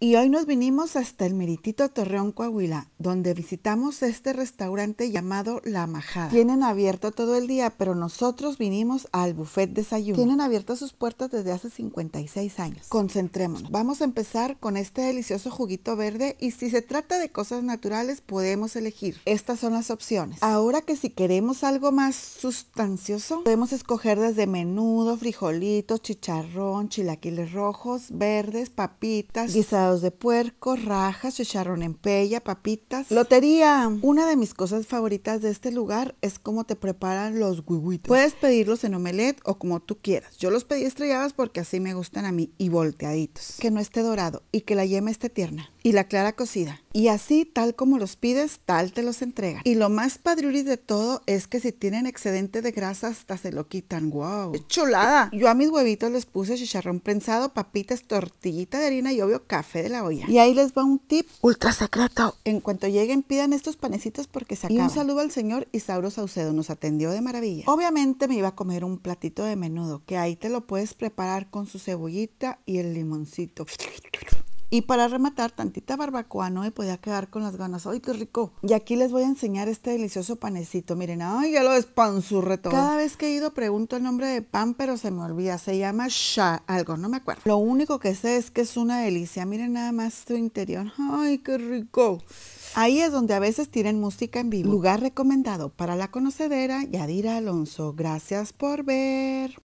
Y hoy nos vinimos hasta el meritito Torreón Coahuila, donde visitamos este restaurante llamado La Majada. Tienen abierto todo el día, pero nosotros vinimos al buffet desayuno. Tienen abiertas sus puertas desde hace 56 años. Concentrémonos. Vamos a empezar con este delicioso juguito verde y si se trata de cosas naturales podemos elegir. Estas son las opciones. Ahora que si queremos algo más sustancioso, podemos escoger desde menudo, frijolitos, chicharrón, chilaquiles rojos, verdes, papitas, guisados de puerco, rajas, chicharrón en pella, papitas. Lotería. Una de mis cosas favoritas de este lugar es cómo te preparan los huihuitos. Puedes pedirlos en omelette o como tú quieras. Yo los pedí estrelladas porque así me gustan a mí y volteaditos. Que no esté dorado y que la yema esté tierna y la clara cocida. Y así, tal como los pides, tal te los entrega. Y lo más padriuris de todo es que si tienen excedente de grasa, hasta se lo quitan. ¡Wow! ¡Chulada! Yo a mis huevitos les puse chicharrón prensado, papitas, tortillita de harina y obvio café de la olla. Y ahí les va un tip ultra sacrato. En cuanto lleguen, pidan estos panecitos porque se acaban. Y un saludo al señor Isauro Saucedo, nos atendió de maravilla. Obviamente me iba a comer un platito de menudo, que ahí te lo puedes preparar con su cebollita y el limoncito. Y para rematar, tantita barbacoa, no me podía quedar con las ganas. ¡Ay, qué rico! Y aquí les voy a enseñar este delicioso panecito. Miren, ¡ay, ya lo pan todo! Cada vez que he ido pregunto el nombre de pan, pero se me olvida. Se llama sha, algo, no me acuerdo. Lo único que sé es que es una delicia. Miren nada más su interior. ¡Ay, qué rico! Ahí es donde a veces tienen música en vivo. Lugar recomendado para la conocedera Yadira Alonso. Gracias por ver.